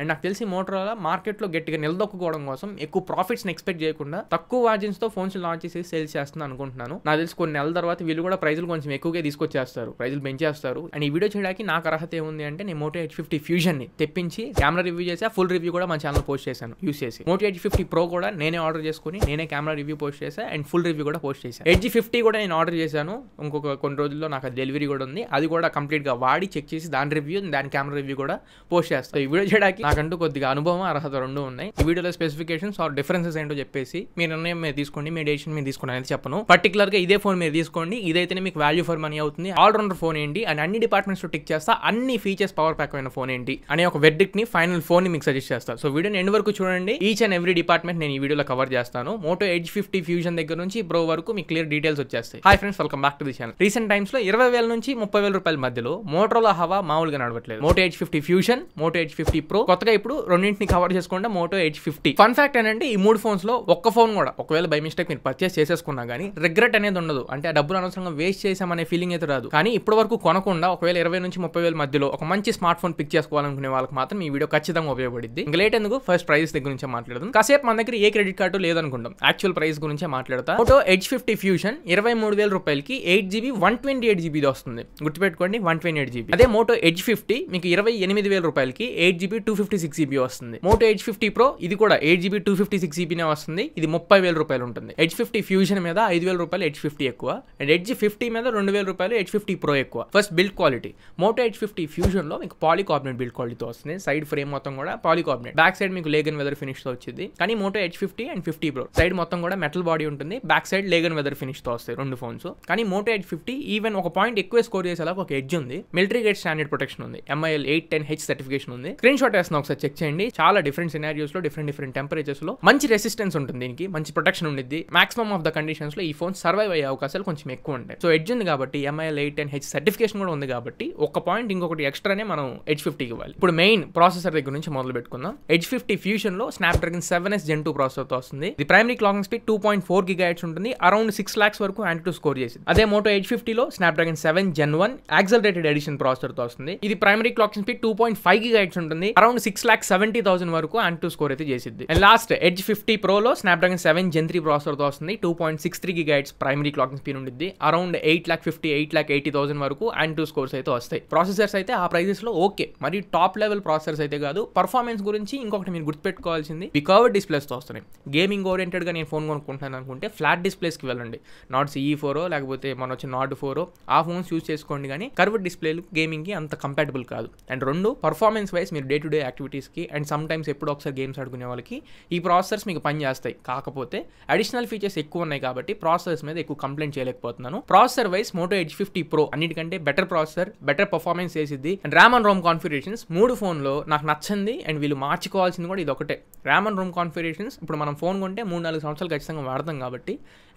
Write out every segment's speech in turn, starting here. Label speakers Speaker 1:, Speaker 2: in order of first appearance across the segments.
Speaker 1: and నాకు తెలిసి Motorola మార్కెట్లో గట్టిగా నిలదొక్కుకోవడం కోసం ఎక్కువ ప్రాఫిట్స్ని ఎక్స్పెక్ట్ చేయకుండా తక్కువ తో ఫోన్స్ లాంచ్ చేసి సేల్స్ చేస్తుందని అనుకుంటున్నాను నాకు తెలిసి కొన్ని నెలల తర్వాత వీళ్ళు కూడా ప్రైజులు కొంచెం ఎక్కువగా తీసుకొచ్చేస్తారు ప్రైజులు పెంచేస్తారు అండ్ ఈ వీడియో చేయడానికి నాకు అర్హత ఏముంది అంటే నేను మోటో ఎయిట్ ఫిఫ్టీ ని తెప్పించి కెమెరా రివ్యూ చేసి ఫుల్ రివ్యూ కూడా మా ఛానల్ పోస్ట్ చేశాను యూస్ చేసి మోటో ఎయిట్ ఫిఫ్టీ ప్రో కూడా నేనే ఆర్డర్ చేసుకుని నేనే కెమెరా రివ్యూ పోస్ట్ చేశాను అండ్ ఫుల్ రివ్యూ కూడా పోస్ట్ చేశాను ఎయిట్ జీ ఫిఫ్టీ కూడా నేను ఆర్డర్ చేశాను ఇంకొక కొన్ని రోజుల్లో నాకు డెలివరీ కూడా ఉంది అది కూడా కంప్లీట్గా వాడి చెక్ చేసి దాని రివ్యూ దాని కెమెరా రివ్యూ కూడా పోస్ట్ చేస్తాను ఈ వీడియో చేయడానికి నాకంటూ కొద్దిగా అనుభవం అర్హత రెండు ఉన్నాయి ఈ వీడియోలో స్పెసిఫికేషన్స్ ఆర్ డిఫరెన్సెస్ ఏంటో చెప్పేసి మీ నిర్ణయం మీరు తీసుకోండి మీ డెసిషన్ మీరు తీసుకోండి అనేది చెప్పను పర్టికులర్ గా ఇదే ఫోన్ మీరు తీసుకోండి ఇదైతేనే మీకు వాల్యూ ఫర్ మనీ అవుతుంది ఆల్ రౌండర్ ఫోన్ ఏంటి అండ్ అన్ని డిపార్ట్మెంట్స్ టిక్ చేస్తా అన్ని ఫీచర్స్ పవర్ ప్యాక్ అయిన ఫోన్ ఏంటి అనే ఒక వెడ్డిక్ ని ఫైనల్ ఫోన్ ని మీకు సజెస్ట్ చేస్తాను సో వీడియోని ఎండ్ వరకు చూడండి ఈచ్ అండ్ ఎవ్రీ డిపార్ట్మెంట్ నేను ఈ వీడియోలో కవర్ చేస్తాను మోటో ఎయిట్ ఫిఫ్టీ ఫ్యూజన్ దగ్గర నుంచి ప్రో వరకు మీకు క్లియర్ డీటెయిల్స్ వచ్చేస్తాయి hi friends welcome back to the channel recent times లో ఇరవై వేల నుంచి ముప్పై వేల రూపాయల మధ్యలో మోటోలో హవా మామూలుగా నడవట్లేదు Moto eight fifty Fusion Moto eight fifty Pro కొత్తగా ఇప్పుడు రెండింటిని కవర్ చేసుకుంటే Moto eight fifty fun fact ఏంటంటే ఈ మూడు లో ఒక్క ఫోన్ కూడా ఒకవేళ బై మిస్టేక్ మీరు పర్చేస్ చేసేసుకున్నా కానీ రిగ్రెట్ అనేది ఉండదు అంటే ఆ డబ్బులు అనవసరంగా వేస్ట్ చేసామనే ఫీలింగ్ అయితే రాదు కానీ ఇప్పటి వరకు కొనకుండా ఒకవేళ ఇరవై నుంచి ముప్పై వేల మధ్యలో ఒక మంచి స్మార్ట్ ఫోన్ పిక్ చేసుకోవాలనుకునే వాళ్ళకి మాత్రం ఈ వీడియో ఖచ్చితంగా ఉపయోగపడింది ఇంకా లేట్ ఎందుకు ఫస్ట్ ప్రైస్ దగ్గర నుంచి మాట్లాడదాం కాసేపు మన దగ్గర ఏ క్రెడిట్ కార్డు లేదనుకుంటాం యాక్చువల్ ప్రైస్ గురించే మాట్లాడతా ఫోటో ఎయిట్ ఫిఫ్టీ ఫ్యూషన్ ఇరవై మూడు వేల రూపాయలకి eight GB one twenty eight GB వస్తుంది గుర్తుపెట్టుకోండి వన్ ట్వంటీ ఎయిట్ జీబీ అదే మోటో ఎయిట్ ఫిఫ్టీ మీకు ఇరవై ఎనిమిది వేల రూపాయలకి eight GB two fifty fifty six GB వస్తుంది మోటో ఎయిట్ ఫిఫ్టీ ప్రో ఇది కూడా eight GB two fifty six జీబీనే వస్తుంది ఇది ముప్పై వేల రూపాయలు ఉంటుంది హెచ్ ఫిఫ్టీ ఫ్యూజన్ మీద ఐదు వేల రూపాయలు హెచ్ ఫిఫ్టీ ఎక్కువ అండ్ ఎయిట్ ఫిఫ్టీ మీద రెండు వేల రూపాయలు హెచ్ ఫిఫ్టీ ప్రో ఎక్కువ first build quality Moto H fifty లో మీకు పాలికార్బనేట్ బిల్డ్ క్వాలిటీతో వస్తుంది సైడ్ ఫ్రేమ్ మొత్తం కూడా పాలికార్బనేట్ బ్యాక్ సైడ్ మీకు లేగన్ వెదర్ ఫినిష్ తో వచ్చింది కానీ Moto H fifty and fifty Pro side మొత్తం కూడా మెటల్ బాడీ ఉంటుంది back side vegan leather finish తో వస్తాయి రెండు ఫోన్స్ కానీ మోటో ఎయిట్ ఫిఫ్టీ ఈవెన్ ఒక పాయింట్ ఎక్కువ స్కోర్ చేసేలా ఒక ఎడ్జ్ ఉంది మిలిటరీ గ్రేడ్ స్టాండర్డ్ ప్రొటెక్షన్ ఉంది MIL eight ten H certification ఉంది స్క్రీన్ షాట్ వేస్తున్నాను చేస్తున్నా ఒకసారి చెక్ చేయండి చాలా డిఫరెంట్ సినారియోస్ లో డిఫరెంట్ డిఫరెంట్ టెంపరేచర్స్ లో మంచి రెసిస్టెన్స్ ఉంటుంది దీనికి మంచి ప్రొటెక్షన్ ఉండేది మాక్సిమం ఆఫ్ ద కండిషన్స్ లో ఈ ఫోన్ సర్వైవ్ అయ్యే అవకాశాలు కొంచెం ఎక్కువ ఉంటాయి సో ఎడ్జ్ ఉంది కాబట్టి MIL eight and H certification కూడా ఉంది కాబట్టి ఒక పాయింట్ ఇంకొకటి ఎక్స్ట్రానే మనం హెచ్ ఫిఫ్టీకి ఇవ్వాలి ఇప్పుడు మెయిన్ ప్రాసెసర్ దగ్గర నుంచి మొదలు పెట్టుకుందాం హెచ్ ఫిఫ్టీ ఫ్యూషన్ లో Snapdragon seven S Gen two processor తో వస్తుంది the primary clocking speed two point four gigahertz ఉంటుంది అరౌండ్ సిక్స్ లాక్స్ వరకు అండ్ టూ స్కోర్ చేసింది అదే మోటో ఎయిట్ ఫిఫ్టీలో Snapdragon seven Gen one accelerated edition processor తో వస్తుంది ఇది primary clocking speed two point five gigahertz ఉంటుంది around six lakh seventy thousand వరకు అండ్ టూ స్కోర్ అయితే చేసింది అండ్ లాస్ట్ ఎడ్జ్ ఫిఫ్టీ ప్రోలో డ్రాగన్ సెవెన్ జెన్ త్రీ ప్రాసెసర్తో వస్తుంది two point six three guides primary clocking speed ఉంటుంది around eight lakh fifty eight lakh eighty thousand వరకు and two scores అయితే వస్తాయి ప్రాసెసర్స్ అయితే ఆ ప్రైజెస్లో ఓకే మరి టాప్ లెవెల్ ప్రాసెసర్స్ అయితే కాదు పర్ఫార్మెన్స్ గురించి ఇంకొకటి మీరు గుర్తుపెట్టుకోవాల్సింది బికవర్ డిస్ప్లేస్తో వస్తున్నాయి గేమింగ్ ఓరియంటెడ్గా నేను ఫోన్ కొనుక్కుంటాను అనుకుంటే ఫ్లాట్ డిస్ప్లేస్కి వెళ్ళండి నాట్ సిఈ ఫోరో లేకపోతే మన వచ్చి నాట్ ఫోరో ఆ ఫోన్స్ యూస్ చేసుకోండి కానీ కర్వ్ డిస్ప్లేలు గేమింగ్కి అంత కంపాటబుల్ కాదు అండ్ రెండు పర్ఫార్మెన్స్ వైజ్ మీరు డే టు డే యాక్టివిటీస్కి అండ్ సమ్ టైమ్స్ ఎప్పుడు ఒకసారి గేమ్స్ ఆడుకునే వాళ్ళకి ఈ ప్రాసెసర్స్ మీకు పని చేస్తాయి కాకపోతే అడిషనల్ ఫీచర్స్ ఎక్కువ ఉన్నాయి కాబట్టి ప్రాసెసర్స్ మీద ఎక్కువ కంప్లైంట్ చేయలేకపోతున్నాను processor wise Moto eight fifty Pro అన్నిటికంటే బెటర్ ప్రాసెసర్ బెటర్ పర్ఫార్మెన్స్ చేసింది and RAM and ROM configurations మూడు ఫోన్లో నాకు నచ్చింది అండ్ వీళ్ళు మార్చుకోవాల్సింది కూడా ఇది ఒకటే ర్యామ్ అండ్ రోమ్ కాన్ఫిగరేషన్స్ ఇప్పుడు మనం ఫోన్ కొంటే మూడు నాలుగు సంవత్సరాలు ఖచ్చితంగా వాడతాం కాబట్టి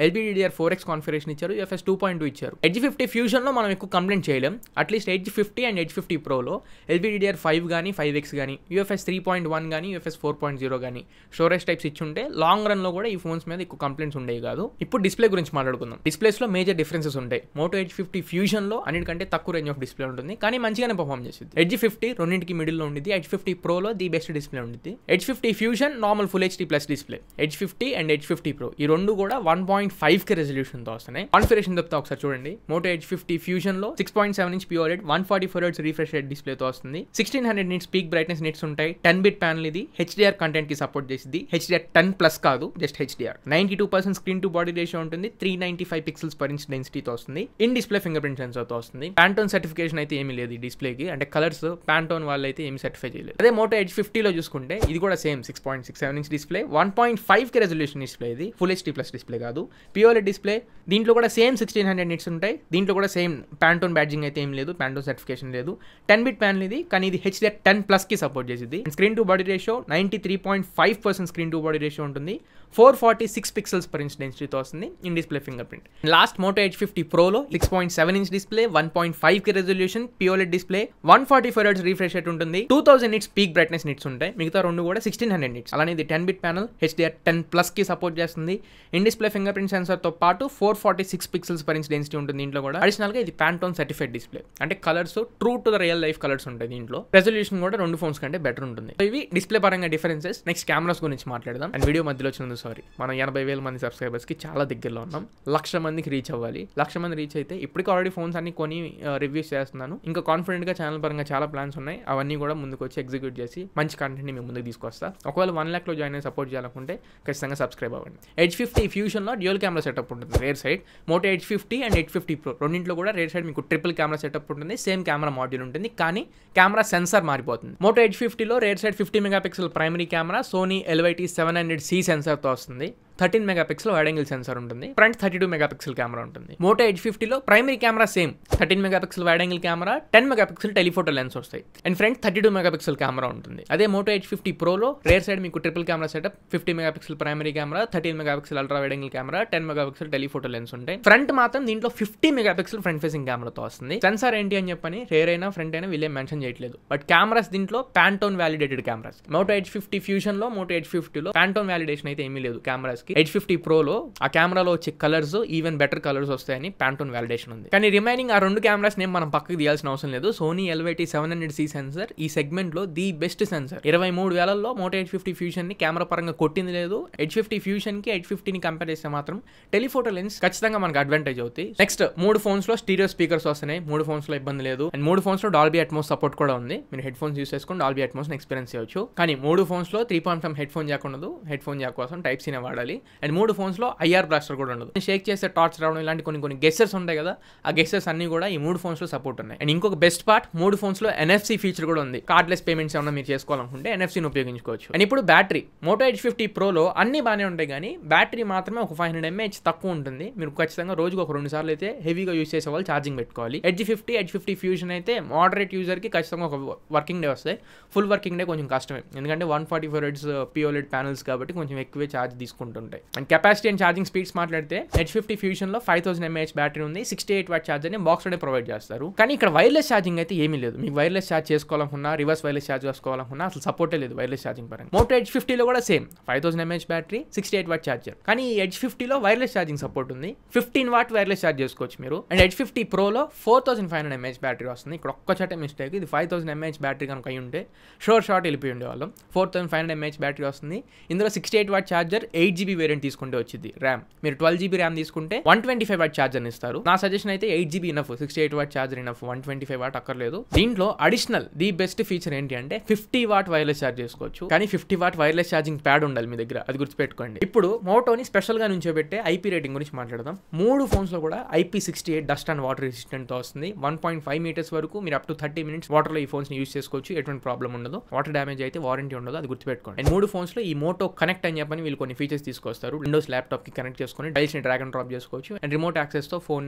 Speaker 1: ఎల్బిడిఆర్ ఫోర్ ఎక్స్ కాన్ఫిగరేషన్ ఇచ్చారు ఎఫ్ఎస్ టూ పాయింట్ టూ ఇచ్చారు ఎడ్జ్ ఫిఫ్టీ ఫ్యూజన్లో మనం ఎక్కువ కంప్లైంట్ చేయలేం at least Edge fifty and Edge fifty ప్రోలో ఎల్బిడిఆర్ ఫైవ్ కానీ ఫైవ్ ఎక్స్ కానీ యూఎఫ్ఎస్ త్రీ పాయింట్ వన్ కానీ యూఎఫ్ఎస్ ఫోర్ పాయింట్ జీరో కానీ స్టోరేజ్ టైప్స్ ఇచ్చి ఉంటే లాంగ్ రన్లో కూడా ఈ ఫోన్స్ మీద ఎక్కువ కంప్లైంట్స్ ఉండేవి కాదు ఇప్పుడు డిస్ప్లే గురించి మాట్లాడుకుందాం డిస్ప్లేస్లో మేజర్ డిఫరెన్సెస్ ఉంటాయి మోటో ఎయిట్ ఫిఫ్టీ ఫ్యూజన్లో అన్నిటికంటే తక్కువ రేంజ్ ఆఫ్ డిస్ప్లే ఉంటుంది కానీ మంచిగానే పర్ఫామ్ చేసింది ఎడ్జ్ ఫిఫ్టీ రెండింటికి మిడిల్లో ఉండింది ఎడ్జ్ ఫిఫ్టీ ప్రోలో ది బెస్ట్ డిస్ప్లే ఉంటుంది Edge fifty Fusion normal full HD plus display Edge fifty and Edge fifty Pro ఈ రెండు కూడా వన్ పాయింట్ ఫైవ్కి రెజల్యూషన్తో వస్తున్నాయి కాన్ఫిరేషన్ తప్పితే ఒకసారి చూడండి మోటో ఎడ్జ్ ఫిఫ్టీ ఫ్యూజన్లో six point seven inch pure one forty four hertz refresh display డిస్ప్లేతో వస్తుంది sixteen hundred nits peak brightness units ఉంటాయి టెన్ బిట్ ప్యానల్ ఇది హెచ్డిఆర్ కంటెంట్ కి సపోర్ట్ చేసింది హెచ్డిఆర్ టెన్ ప్లస్ కాదు just HDR ninety two percent screen to body ratio ఉంటుంది three ninety five pixels per inch డెన్సిటీతో వస్తుంది ఇన్ డిస్ప్లే ఫింగర్ ప్రింట్ తో వస్తుంది ప్యాంటోన్ సర్టిఫికేషన్ అయితే ఏమీ లేదు డిస్ప్లేకి అంటే కలర్స్ ప్యాంటోన్ వాళ్ళు అయితే ఏమి సర్టిఫై చేయలేదు అదే మోటో ఫిఫ్టీ ఫిఫ్టీలో చూసుకుంటే ఇది కూడా same six point six seven inch display one point five కి రెజల్యూషన్ డిస్ప్లే ఇది ఫుల్ హెచ్డీ ప్లస్ డిస్ప్లే కాదు పిఓలెడ్ డిస్ప్లే దీంట్లో కూడా సేమ్ సిక్స్టీన్ హండ్రెడ్ నిట్స్ ఉంటాయి దీంట్లో కూడా సేమ్ ప్యాంటోన్ బ్యాడ్జింగ్ అయితే ఏం లేదు ప్యాంటోన్ సర్టిఫికేషన్ లేదు టెన్ బిట్ ప్యాన్ ఇది కానీ ఇది హెచ్డిఆర్ టెన్ కి సపోర్ట్ సపోర్ట్ చేసింది screen to body ratio ninety three point five percent screen to body ratio ఉంటుంది four forty six pixels per inch డెన్సిటీతో వస్తుంది in display fingerprint last Moto eight fifty ప్రోలో six point seven inch display one point five కి resolution pOLED display one forty five hertz refresh rate ఉంటుంది two thousand nits peak brightness nits ఉంటాయి మిగతా రెండు కూడా sixteen hundred nits అలానే ఇది ten bit panel HDR ten plus కి support చేస్తుంది ఇన్ డిస్ప్లే ఫింగర్ ప్రింట్ సెన్సర్తో పాటు four forty six pixels per inch density ఉంటుంది దీంట్లో కూడా అడిషనల్ గా ఇది ప్యాంటోన్ సర్టిఫైడ్ డిస్ప్లే అంటే colours true to the real life colours ఉంటాయి దీంట్లో రెజల్యూషన్ కూడా రెండు ఫోన్స్ కంటే బెటర్ ఉంటుంది ఇవి డిస్ప్లే పరంగా డిఫరెన్సెస్ నెక్స్ట్ కెమెరాస్ గురించి మాట్లాడదాం అండ్ వీడియో మధ్యలో వచ్చిన సారీ మనం ఎనభై వేల మంది సబ్స్క్రైబర్స్కి చాలా దగ్గరలో ఉన్నాం లక్ష మందికి రీచ్ అవ్వాలి లక్ష మంది రీచ్ అయితే ఇప్పటికీ ఆల్రెడీ ఫోన్స్ అన్ని కొని రివ్యూస్ చేస్తున్నాను ఇంకా కాన్ఫిడెంట్గా ఛానల్ పరంగా చాలా ప్లాన్స్ ఉన్నాయి అవన్నీ కూడా ముందుకు వచ్చి ఎగ్జిక్యూట్ చేసి మంచి కంటెంట్ని మేము ముందుకు తీసుకొస్తా ఒకవేళ వన్ ల్యాక్లో జాయిన్ అయ్యి సపోర్ట్ చేయాలనుకుంటే ఖచ్చితంగా సబ్స్క్రైబ్ అవ్వండి ఎయిట్ ఫిఫ్టీ ఫ్యూషన్లో డ్యూల్ కెమెరా సెటప్ ఉంటుంది rear side Moto eight fifty and Edge fifty Pro రెండింటిలో కూడా రేర్ సైడ్ మీకు ట్రిపుల్ కెమెరా సెటప్ ఉంటుంది సేమ్ కెమెరా మాడ్యూల్ ఉంటుంది కానీ కెమెరా సెన్సార్ మారిపోతుంది మోటో ఎయిట్ ఫిఫ్టీలో rear side fifty megapixel primary camera Sony LYT seven hundred C సెన్సార్తో వస్తుంది thirteen megapixel wide angle sensor ఉంటుంది front thirty two megapixel camera ఉంటుంది Moto eight ఫిఫ్టీలో primary camera same thirteen megapixel wide angle camera ten megapixel telephoto lens వస్తాయి and front thirty two megapixel camera ఉంటుంది అదే Moto eight fifty ప్రోలో rear side మీకు triple camera setup fifty megapixel primary camera thirteen megapixel ultra wide angle camera ten megapixel telephoto lens ఉంటాయి front మాత్రం దీంట్లో fifty megapixel front facing కెమెరాతో వస్తుంది censor ఏంటి అని చెప్పని రేర్ అయినా ఫ్రంట్ అయినా వీళ్ళే మెన్షన్ చేయట్లేదు బట్ కెమెరాస్ దీంట్లో Pantone validated cameras Moto eight fifty fusion లో మోటో ఎయిట్ ఫిఫ్టీలో ప్యాంటోన్ వ్యాలిడేషన్ అయితే ఏమీ లేదు కెమెరాస్ మనకి ఎయిట్ ఫిఫ్టీ ప్రోలో ఆ కెమెరాలో వచ్చే కలర్స్ ఈవెన్ బెటర్ కలర్స్ వస్తాయని ప్యాంటోన్ వ్యాలిడేషన్ ఉంది కానీ రిమైనింగ్ ఆ రెండు కెమెరాస్ నేమ్ మనం పక్కకి తీయాల్సిన అవసరం లేదు Sony LYT seven hundred C sensor ఈ సెగ్మెంట్ లో ది బెస్ట్ సెన్సర్ ఇరవై మూడు వేలల్లో మోటో ఎయిట్ ఫిఫ్టీ ఫ్యూషన్ ని కెమెరా పరంగా కొట్టింది లేదు ఎయిట్ ఫిఫ్టీ ఫ్యూషన్ కి ఎయిట్ ఫిఫ్టీని కంపేర్ చేస్తే మాత్రం టెలిఫోటో లెన్స్ ఖచ్చితంగా మనకు అడ్వాంటేజ్ అవుతాయి నెక్స్ట్ మూడు ఫోన్స్ లో స్టీరియో స్పీకర్స్ వస్తున్నాయి మూడు ఫోన్స్ లో ఇబ్బంది లేదు అండ్ మూడు ఫోన్స్ లో డాల్బీ అట్మోస్ సపోర్ట్ కూడా ఉంది మీరు హెడ్ ఫోన్స్ యూస్ చేసుకుని డాల్బీ అట్మోస్ ఎక్స్పీరియన్స్ చేయవచ్చు కానీ మూడు ఫోన్స్ లో three point five headphone jack ఉండదు హెడ్ ఫోన్ జాక్ కోసం టైప్ సీనే వాడాలి అండ్ మూడు ఫోన్స్లో ఐఆర్ బ్లాస్టర్ కూడా ఉండదు షేక్ చేసే టార్చ్ రావడం ఇలాంటి కొన్ని కొన్ని గెస్సెస్ ఉంటాయి కదా ఆ గెస్సెస్ అన్ని కూడా ఈ మూడు ఫోన్స్లో సపోర్ట్ ఉన్నాయి అండ్ ఇంకొక బెస్ట్ పార్ట్ మూడు ఫోన్స్లో ఎన్ఎఫ్సి ఫీచర్ కూడా ఉంది కార్డ్లెస్ పేమెంట్స్ ఏమైనా మీరు చేసుకోవాలనుకుంటే ఎన్ఎఫ్సీని ఉపయోగించుకోవచ్చు అండ్ ఇప్పుడు బ్యాటరీ మోటో ఎయిట్ ఫిఫ్టీ ప్రోలో అన్ని బాగానే ఉంటాయి కానీ బ్యాటరీ మాత్రమే ఒక ఫైవ్ హండ్రెడ్ ఎంఏహెచ్ తక్కువ ఉంటుంది మీరు ఖచ్చితంగా రోజుకు ఒక రెండు సార్లు అయితే హెవీగా యూస్ చేసే వాళ్ళు ఛార్జింగ్ పెట్టుకోవాలి edge fifty edge fifty fusion అయితే మోడరేట్ యూజర్కి ఖచ్చితంగా ఒక వర్కింగ్ డే వస్తాయి ఫుల్ వర్కింగ్ డే కొంచెం కష్టమే ఎందుకంటే one forty four hertz POLED panels కాబట్టి కొంచెం ఎక్కువే ఛార్జ్ తీసుకుంటుంది ఉంటాయి and capacity and charging speeds మాట్లాడితే హెచ్ ఫిఫ్టీ ఫ్యూజన్ లో ఫైవ్ థౌసండ్ ఎంఏహెచ్ బ్యాటరీ ఉంది సిక్స్టీ ఎయిట్ వాట్ ఛార్జర్ ని బాక్స్ లోనే ప్రొవైడ్ చేస్తారు కానీ ఇక్కడ వైర్లెస్ ఛార్జింగ్ అయితే ఏమీ లేదు మీకు wireless charge చేసుకోవాలనుకున్నా reverse wireless charge చేసుకోవాలనుకున్నా అసలు సపోర్టే లేదు వైర్లెస్ ఛార్జింగ్ పరంగా మోటో హెచ్ ఫిఫ్టీలో కూడా same five thousand mAh battery sixty eight watt charger కానీ హెచ్ ఫిఫ్టీలో వైర్లెస్ ఛార్జింగ్ సపోర్ట్ ఉంది ఫిఫ్టీన్ వాట్ వైర్లెస్ ఛార్జ్ చేసుకోవచ్చు మీరు అండ్ హెచ్ ఫిఫ్టీ ప్రోలో four thousand five hundred mAh battery వస్తుంది ఇక్కడ ఒక్క చోట మిస్టేక్ ఇది ఫైవ్ థౌసండ్ ఎంఏహెచ్ బ్యాటరీ కనుక అయి ఉంటే షోర్ షార్ట్ వెళ్ళిపోయి ఉండేవాళ్ళం four thousand five hundred mAh battery వస్తుంది ఇందులో sixty eight watt charger eight GB variant తీసుకుంటే వచ్చింది ర్యామ్ మీరు ట్వెల్వ్ జీబీ ర్యామ్ తీసుకుంటే one twenty five watt charger ఇస్తారు నా సజెషన్ అయితే eight GB enough sixty eight watt charger enough one twenty five watt అక్కర్లేదు దీంట్లో అడిషనల్ ది బెస్ట్ ఫీచర్ ఏంటి అంటే ఫిఫ్టీ వాట్ వైర్లెస్ ఛార్జ్ చేసుకోవచ్చు కానీ fifty watt wireless charging pad ఉండాలి మీ దగ్గర అది గుర్తుపెట్టుకోండి ఇప్పుడు మోటోని స్పెషల్ గా నుంచోబెట్టే ఐపీ రేటింగ్ గురించి మాట్లాడదాం మూడు ఫోన్స్ లో కూడా IP sixty eight dust and water resistant తో వస్తుంది వన్ పాయింట్ ఫైవ్ మీటర్స్ వరకు మీరు up to thirty minutes water లో ఈ ఫోన్స్ ని యూస్ చేసుకోవచ్చు ఎటువంటి ప్రాబ్లం ఉండదు వాటర్ డ్యామేజ్ అయితే వారంటీ ఉండదు అది గుర్తుపెట్టుకోండి మూడు ఫోన్స్ లో ఈ మోటో కనెక్ట్ అని చెప్పని వీళ్ళు కొన్ని ఫీచర్స్ తీసుకుంటారు తీసుకొస్తారు విండోస్ కి కనెక్ట్ చేసుకొని డైల్స్ని డ్రాగ్ అండ్ డ్రాప్ చేసుకోవచ్చు అండ్ రిమోట్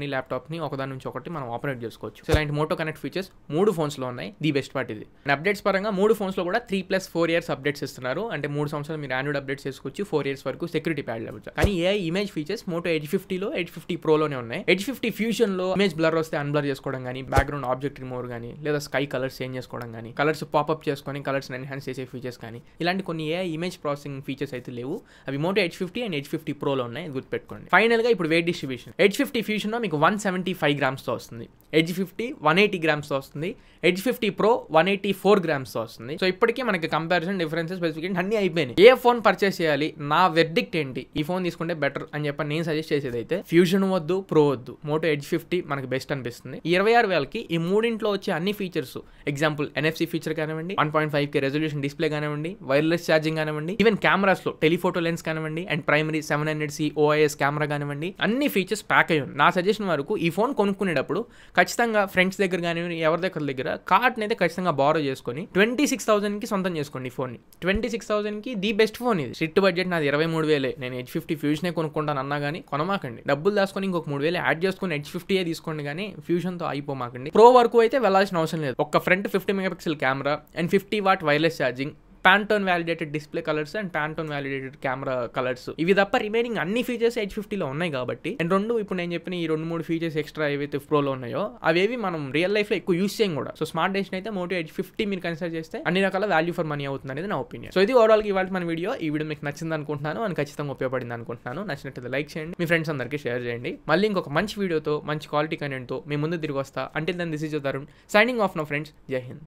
Speaker 1: ని ల్యాప్టాప్ ని ఒకదాని నుంచి ఒకటి మనం ఆపరేట్ చేసుకోవచ్చు సో ఇలాంటి మోటో కనెక్ట్ ఫీచర్స్ మూడు ఫోన్స్ లో ఉన్నాయి ది బెస్ట్ పార్ట్ ఇది అండ్ అప్డేట్స్ పరంగా మూడు ఫోన్స్ లో కూడా three plus four years updates ఇస్తున్నారు అంటే మూడు సంవత్సరాలు మీరు ఆండ్రాయిడ్ అప్డేట్స్ చేసుకోవచ్చు ఫోర్ ఇయర్స్ వరకు సెక్యూరిటీ ప్యాడ్ లేవచ్చు కానీ ఏ ఇమేజ్ ఫీచర్స్ మోటో ఎయిట్ ఫిఫ్టీలో ఎయిట్ ఫిఫ్టీ ప్రో లోనే ఉన్నాయి ఎయిట్ ఫిఫ్టీ ఫ్యూషన్లో ఇమేజ్ బ్లర్ వస్తే అన్బ్లర్ చేసుకోవడం కానీ బ్యాక్గ్రౌండ్ ఆబ్జెక్ట్ రిమూవర్ కానీ లేదా స్కై కలర్స్ చేంజ్ చేసుకోవడం కానీ కలర్స్ పాపప్ చేసుకొని కలర్స్ ఎన్హాన్స్ చేసే ఫీచర్స్ కానీ ఇలాంటి కొన్ని ఏ ఇమేజ్ ప్రాసెసింగ్ ఫీచర్స్ అయితే లేవు అవి Moto eight fifty and edge fifty ప్రోలో ఉన్నాయి గుర్తుపెట్టుకోండి ఫైనల్గా ఇప్పుడు వెయిట్ డిస్ట్రిబ్యూషన్ హెచ్ ఫిఫ్టీ ఫ్యూషన్లో మీకు వన్ సెవెంటీ ఫైవ్ గ్రామ్స్తో వస్తుంది ఎడ్జ్ ఫిఫ్టీ వన్ ఎయిటీ గ్రామ్స్తో వస్తుంది edge fifty pro one eighty four గ్రామ్స్తో వస్తుంది సో ఇప్పటికీ మనకి కంపారిజన్ డిఫరెన్సెస్ స్పెసిఫికేషన్ అన్ని అయిపోయినాయి ఏ ఫోన్ పర్చేస్ చేయాలి నా వెర్డిక్ట్ ఏంటి ఈ ఫోన్ తీసుకుంటే బెటర్ అని చెప్పి నేను సజెస్ట్ చేసేది అయితే ఫ్యూజన్ వద్దు ప్రో వద్దు మోటో హెచ్ ఫిఫ్టీ మనకి బెస్ట్ అనిపిస్తుంది ఇరవై ఆరు వేలకి ఈ మూడింట్లో వచ్చే అన్ని ఫీచర్స్ ఎగ్జాంపుల్ ఎన్ఎఫ్సి ఫీచర్ కానివ్వండి one point five K resolution display కానివ్వండి వైర్లెస్ ఛార్జింగ్ కానివ్వండి ఈవెన్ కెమెరాస్ లో టెలిఫోటో లెన్స్ కానివ్వండి and primary seven hundred C OIS camera కానివ్వండి అన్ని ఫీచర్స్ ప్యాక్ అయ్యి నా సజెషన్ వరకు ఈ ఫోన్ కొనుక్కునేటప్పుడు ఖచ్చితంగా ఫ్రెండ్స్ దగ్గర కానివ్వండి ఎవరి దగ్గర దగ్గర కార్ట్ని అయితే ఖచ్చితంగా బారో చేసుకొని ట్వంటీ సిక్స్ థౌసండ్కి సొంతం చేసుకోండి ఈ ఫోన్ని ట్వంటీ సిక్స్ థౌసండ్కి ది బెస్ట్ ఫోన్ ఇది స్ట్రిక్ట్ బడ్జెట్ నాది ఇరవై మూడు వేలే నేను హెచ్ ఫిఫ్టీ ఫ్యూజనే కొనుక్కుంటాను అన్నా కానీ కొనమాకండి డబ్బులు దాచుకొని ఇంకొక మూడు వేలు యాడ్ చేసుకుని హెచ్ ఫిఫ్టీయే తీసుకోండి కానీ ఫ్యూషన్తో అయిపోమాకండి ప్రో వరకు అయితే వెళ్ళాల్సిన అవసరం లేదు ఒక front fifty megapixel camera and fifty watt wireless charging Pantone validated display colours and Pantone validated camera colours ఇవి తప్ప రిమైనింగ్ అన్ని ఫీచర్స్ ఎయిట్ ఫిఫ్టీలో ఉన్నాయి కాబట్టి అండ్ రెండు ఇప్పుడు నేను చెప్పిన ఈ రెండు మూడు ఫీచర్స్ ఎక్స్ట్రా ఏవైతే ప్రోలో ఉన్నాయో అవేవి మనం రియల్ లైఫ్లో ఎక్కువ యూస్ చేయం కూడా సో స్మార్ట్ డెసిషన్ అయితే మోటో ఎయిట్ ఫిఫ్టీ మీరు కన్సిడర్ చేస్తే అన్ని రకాల వాల్యూ ఫర్ మనీ అవుతుంది అనేది నా ఒపీనియన్ సో ఇది ఓవరాల్ ఇవాళ మన వీడియో ఈ వీడియో మీకు నచ్చింది అనుకుంటున్నాను అని ఖచ్చితంగా ఉపయోగపడింది అనుకుంటున్నాను నచ్చినట్లయితే లైక్ చేయండి మీ ఫ్రెండ్స్ అందరికీ షేర్ చేయండి మళ్ళీ ఇంకొక మంచి వీడియోతో మంచి క్వాలిటీ కంటెంట్తో మీ ముందు తిరిగి వస్తా అంటే దాన్ని this is Tarun signing off నా ఫ్రెండ్స్ జై హింద్